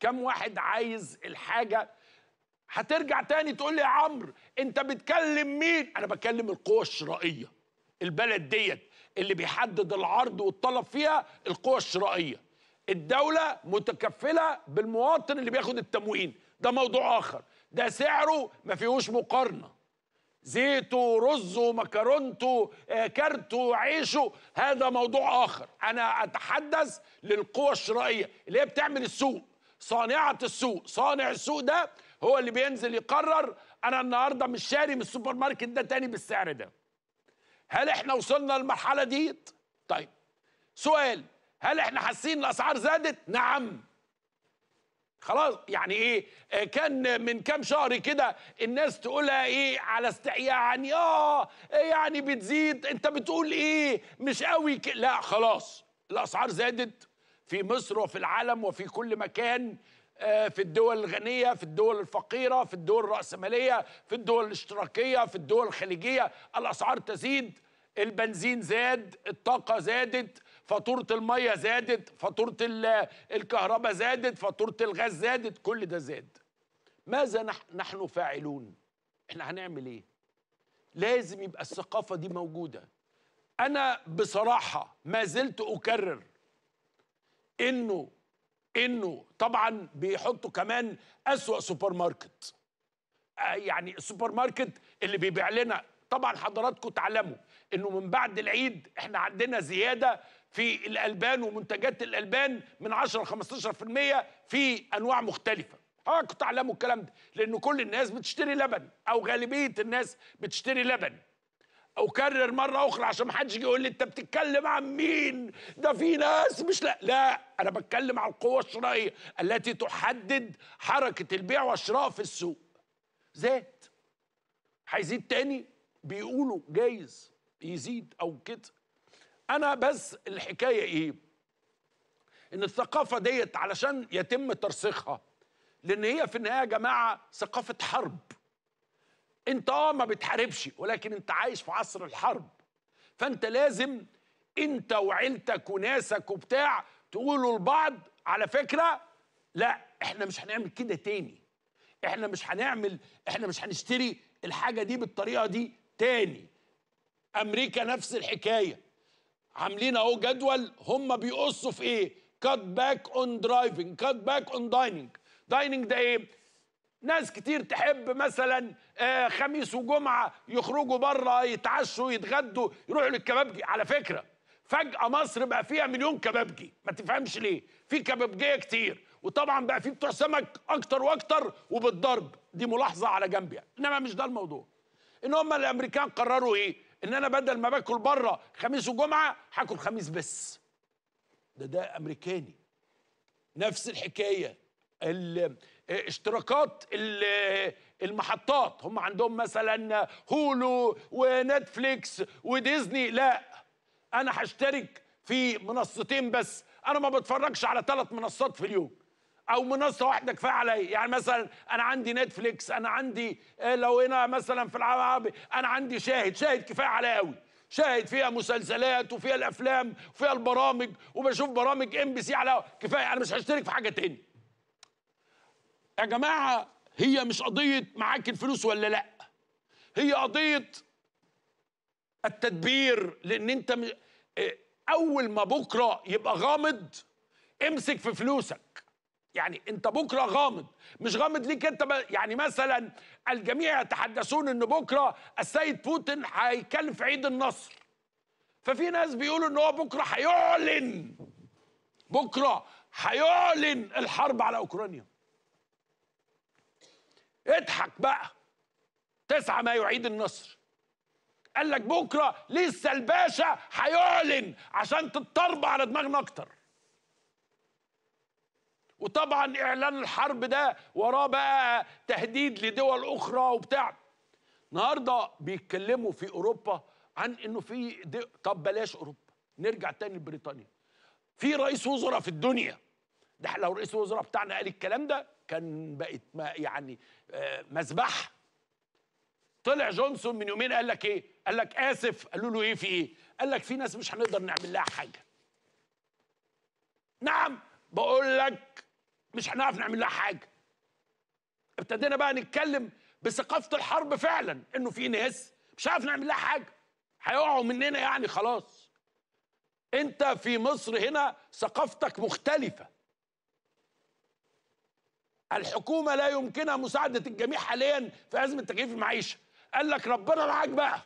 كم واحد عايز الحاجه هترجع تاني تقول لي يا عمرو انت بتكلم مين انا بكلم القوى الشرائيه البلد ديت اللي بيحدد العرض والطلب فيها القوى الشرائيه الدوله متكفله بالمواطن اللي بياخد التموين ده موضوع اخر ده سعره ما فيهوش مقارنه زيته رزه مكرونته آه، كارته عيشه هذا موضوع اخر انا اتحدث للقوى الشرائيه اللي هي بتعمل السوق صانعه السوق صانع السوق ده هو اللي بينزل يقرر انا النهارده مش شاري من السوبر ماركت ده تاني بالسعر ده هل احنا وصلنا للمرحله دي طيب سؤال هل احنا حاسين الاسعار زادت نعم خلاص يعني ايه آه، كان من كام شهر كده الناس تقولها ايه على است... يعني اه يعني بتزيد انت بتقول ايه مش قوي ك... لا خلاص الاسعار زادت في مصر وفي العالم وفي كل مكان آه، في الدول الغنية في الدول الفقيرة في الدول الرأسمالية في الدول الاشتراكية في الدول الخليجية الأسعار تزيد البنزين زاد الطاقة زادت فاتورة المية زادت فاتورة الكهرباء زادت فاتورة الغاز زادت كل ده زاد ماذا نحن فاعلون احنا هنعمل ايه لازم يبقى الثقافة دي موجودة أنا بصراحة ما زلت أكرر انه انه طبعا بيحطوا كمان اسوا سوبر ماركت آه، يعني السوبر ماركت اللي بيبيع لنا طبعا حضراتكم تعلموا انه من بعد العيد احنا عندنا زياده في الالبان ومنتجات الالبان من 10 ل 15% في انواع مختلفه حضراتكم تعلموا الكلام ده لان كل الناس بتشتري لبن او غالبيه الناس بتشتري لبن اكرر مره اخرى عشان ما حدش يجي يقول لي انت بتتكلم عن مين ده في ناس مش لا لا انا بتكلم عن القوه الشرائيه التي تحدد حركه البيع والشراء في السوق زاد هيزيد تاني بيقولوا جايز يزيد او كده انا بس الحكايه ايه ان الثقافه ديت علشان يتم ترسيخها لان هي في النهايه يا جماعه ثقافه حرب انت اه ما بتحاربش ولكن انت عايش في عصر الحرب فانت لازم انت وعيلتك وناسك وبتاع تقولوا لبعض على فكره لا احنا مش هنعمل كده تاني احنا مش هنعمل احنا مش هنشتري الحاجه دي بالطريقه دي تاني امريكا نفس الحكايه عاملين اهو جدول هم بيقصوا في ايه كات باك اون درايفنج كات باك اون دايننج دايننج ده ايه ناس كتير تحب مثلا آه، خميس وجمعه يخرجوا بره يتعشوا يتغدوا يروحوا للكبابجي على فكره فجاه مصر بقى فيها مليون كبابجي ما تفهمش ليه في كبابجيه كتير وطبعا بقى في بتوع سمك اكتر واكتر وبالضرب دي ملاحظه على جنب يعني انما مش ده الموضوع ان هم الامريكان قرروا ايه ان انا بدل ما باكل بره خميس وجمعه هاكل خميس بس ده ده امريكاني نفس الحكايه اشتراكات المحطات هم عندهم مثلا هولو ونتفليكس وديزني لا انا هشترك في منصتين بس انا ما بتفرجش على ثلاث منصات في اليوم او منصه واحده كفايه عليا يعني مثلا انا عندي نتفليكس انا عندي آه، لو هنا مثلا في العربي انا عندي شاهد شاهد كفايه عليا قوي شاهد فيها مسلسلات وفيها الافلام وفيها البرامج وبشوف برامج ام بي سي على كفايه انا مش هشترك في حاجه تاني يا جماعه هي مش قضيه معاك الفلوس ولا لا هي قضيه التدبير لان انت م... آه، اول ما بكره يبقى غامض امسك في فلوسك يعني انت بكره غامض مش غامض ليك انت ب... يعني مثلا الجميع يتحدثون ان بكره السيد بوتين هيتكلم في عيد النصر ففي ناس بيقولوا ان هو بكره هيعلن بكره هيعلن الحرب على اوكرانيا اضحك بقى تسعى ما يعيد النصر قال لك بكرة لسه الباشا هيعلن عشان تتطرب على دماغنا أكتر وطبعا إعلان الحرب ده وراه بقى تهديد لدول أخرى وبتاع النهارده بيتكلموا في أوروبا عن إنه في طب بلاش أوروبا نرجع تاني لبريطانيا في رئيس وزراء في الدنيا ده لو رئيس الوزراء بتاعنا قال الكلام ده كان بقت ما يعني آه، مذبح طلع جونسون من يومين قال لك ايه قال لك اسف قالوا له ايه في ايه قال لك في ناس مش هنقدر نعمل لها حاجه نعم بقول لك مش هنعرف نعمل لها حاجه ابتدينا بقى نتكلم بثقافه الحرب فعلا انه في ناس مش عارف نعمل لها حاجه هيقعوا مننا يعني خلاص انت في مصر هنا ثقافتك مختلفه الحكومه لا يمكنها مساعده الجميع حاليا في ازمه تكييف المعيشه قال لك ربنا معاك بقى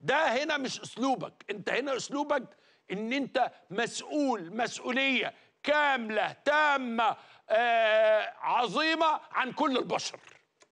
ده هنا مش اسلوبك انت هنا اسلوبك ان انت مسؤول مسؤوليه كامله تامه آه عظيمه عن كل البشر